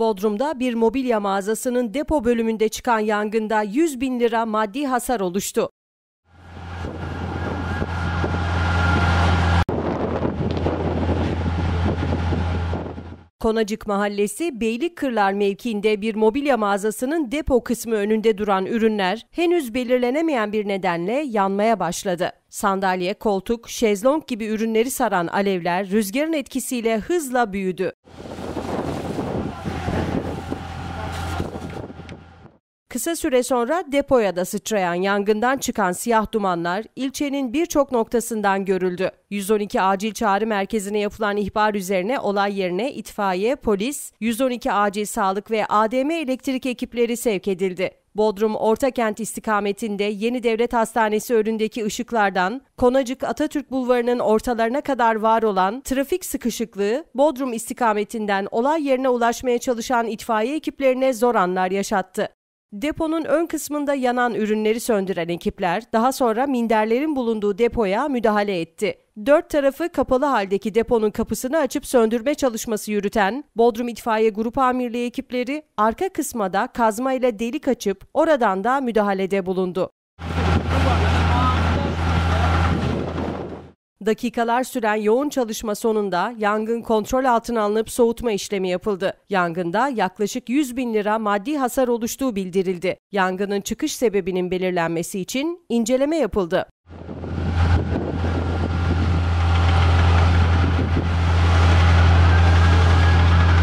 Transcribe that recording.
Bodrum'da bir mobilya mağazasının depo bölümünde çıkan yangında 100 bin lira maddi hasar oluştu. Konacık Mahallesi Beylikkırlar mevkiinde bir mobilya mağazasının depo kısmı önünde duran ürünler henüz belirlenemeyen bir nedenle yanmaya başladı. Sandalye, koltuk, şezlong gibi ürünleri saran alevler rüzgarın etkisiyle hızla büyüdü. Kısa süre sonra depoya da sıçrayan yangından çıkan siyah dumanlar ilçenin birçok noktasından görüldü. 112 acil çağrı merkezine yapılan ihbar üzerine olay yerine itfaiye, polis, 112 acil sağlık ve ADM elektrik ekipleri sevk edildi. Bodrum Ortakent istikametinde Yeni Devlet Hastanesi önündeki ışıklardan Konacık Atatürk Bulvarı'nın ortalarına kadar var olan trafik sıkışıklığı Bodrum istikametinden olay yerine ulaşmaya çalışan itfaiye ekiplerine zor anlar yaşattı. Deponun ön kısmında yanan ürünleri söndüren ekipler daha sonra minderlerin bulunduğu depoya müdahale etti. Dört tarafı kapalı haldeki deponun kapısını açıp söndürme çalışması yürüten Bodrum İtfaiye Grup Amirliği ekipleri arka kısmada kazma ile delik açıp oradan da müdahalede bulundu. Dakikalar süren yoğun çalışma sonunda yangın kontrol altına alınıp soğutma işlemi yapıldı. Yangında yaklaşık 100 bin lira maddi hasar oluştuğu bildirildi. Yangının çıkış sebebinin belirlenmesi için inceleme yapıldı.